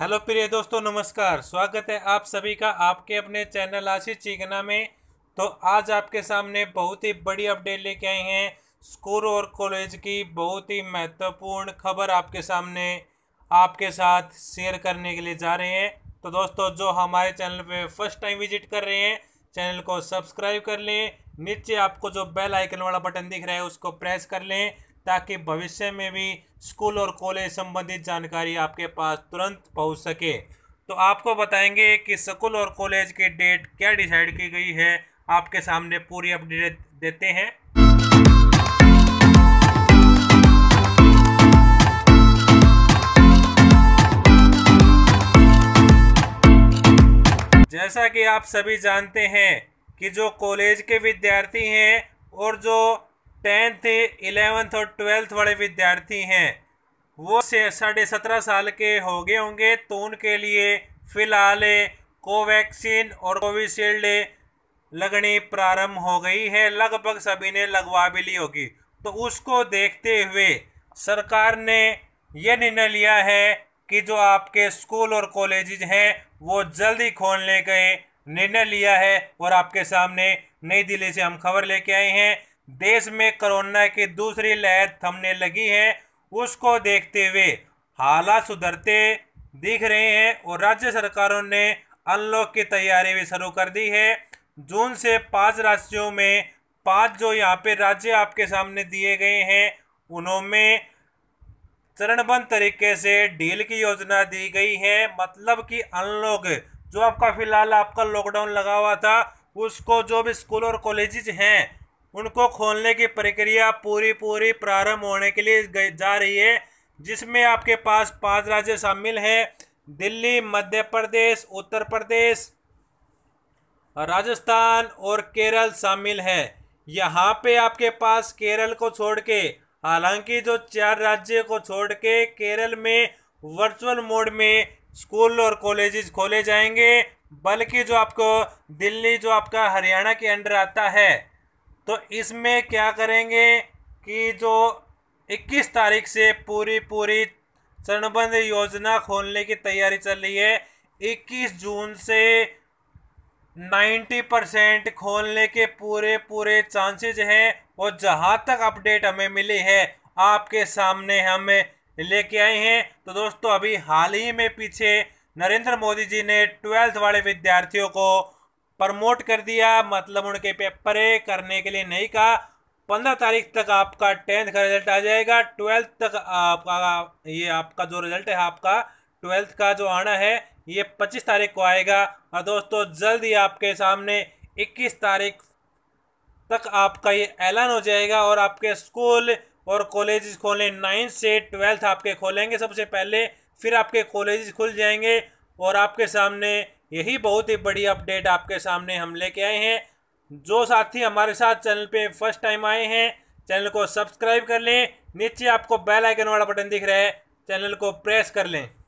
hello प्रिय दोस्तों नमस्कार स्वागत है आप सभी का आपके अपने चैनल आशीष चिकना में तो आज आपके सामने बहुत ही बड़ी अपडेट लेके आए हैं स्कूल और कॉलेज की बहुत ही महत्वपूर्ण खबर आपके सामने आपके साथ शेयर करने के लिए जा रहे हैं तो दोस्तों जो हमारे चैनल पे फर्स्ट टाइम विजिट कर रहे हैं चैनल को सब्सक्राइब कर लें नीचे आपको जो बेल आइकन वाला बटन दिख रहा है उसको प्रेस कर लें ताकि भविष्य में भी स्कूल और कॉलेज संबंधित जानकारी आपके पास तुरंत पहुंच सके तो आपको बताएंगे कि स्कूल और कॉलेज की डेट क्या डिसाइड की गई है आपके सामने पूरी अपडेट देते हैं जैसा कि आप सभी जानते हैं कि जो कॉलेज के विद्यार्थी हैं और जो टेंथ इलेवेंथ और ट्वेल्थ वाले विद्यार्थी हैं वो से साढ़े सत्रह साल के हो गए होंगे तो उनके लिए फ़िलहाल कोवैक्सीन और कोविशील्ड लगनी प्रारंभ हो गई है लगभग सभी ने लगवा भी ली होगी तो उसको देखते हुए सरकार ने यह निर्णय लिया है कि जो आपके स्कूल और कॉलेजेज हैं वो जल्दी खोलने के निर्णय लिया है और आपके सामने नई दिल्ली से हम खबर लेके आए हैं देश में कोरोना की दूसरी लहर थमने लगी है उसको देखते हुए हालात सुधरते दिख रहे हैं और राज्य सरकारों ने अनलॉक की तैयारी भी शुरू कर दी है जून से पांच राज्यों में पांच जो यहाँ पे राज्य आपके सामने दिए गए हैं उन्होंने चरणबद्ध तरीके से डील की योजना दी गई है मतलब कि अनलॉक जो आपका फिलहाल आपका लॉकडाउन लगा हुआ था उसको जो भी स्कूल और कॉलेजेज हैं उनको खोलने की प्रक्रिया पूरी पूरी प्रारंभ होने के लिए जा रही है जिसमें आपके पास पांच राज्य शामिल हैं दिल्ली मध्य प्रदेश उत्तर प्रदेश राजस्थान और केरल शामिल है यहाँ पे आपके पास केरल को छोड़ के हालांकि जो चार राज्य को छोड़ के केरल में वर्चुअल मोड में स्कूल और कॉलेजेस खोले जाएंगे बल्कि जो आपको दिल्ली जो आपका हरियाणा के अंडर आता है तो इसमें क्या करेंगे कि जो 21 तारीख से पूरी पूरी चरणबद्ध योजना खोलने की तैयारी चल रही है 21 जून से 90 परसेंट खोलने के पूरे पूरे चांसेज हैं और जहाँ तक अपडेट हमें मिली है आपके सामने हम लेके आए हैं तो दोस्तों अभी हाल ही में पीछे नरेंद्र मोदी जी ने ट्वेल्थ वाले विद्यार्थियों को प्रमोट कर दिया मतलब उनके पेपर करने के लिए नहीं कहा पंद्रह तारीख तक आपका टेंथ का रिजल्ट आ जाएगा ट्वेल्थ तक आपका ये आपका जो रिजल्ट है आपका ट्वेल्थ का जो आना है ये पच्चीस तारीख को आएगा और दोस्तों जल्द ही आपके सामने इक्कीस तारीख तक आपका ये ऐलान हो जाएगा और आपके स्कूल और कॉलेज खोलें नाइन्थ से ट्वेल्थ आपके खोलेंगे सबसे पहले फिर आपके कॉलेज खुल जाएंगे और आपके सामने यही बहुत ही बड़ी अपडेट आपके सामने हम लेके आए हैं जो साथी हमारे साथ चैनल पे फर्स्ट टाइम आए हैं चैनल को सब्सक्राइब कर लें नीचे आपको बेल आइकन वाला बटन दिख रहा है चैनल को प्रेस कर लें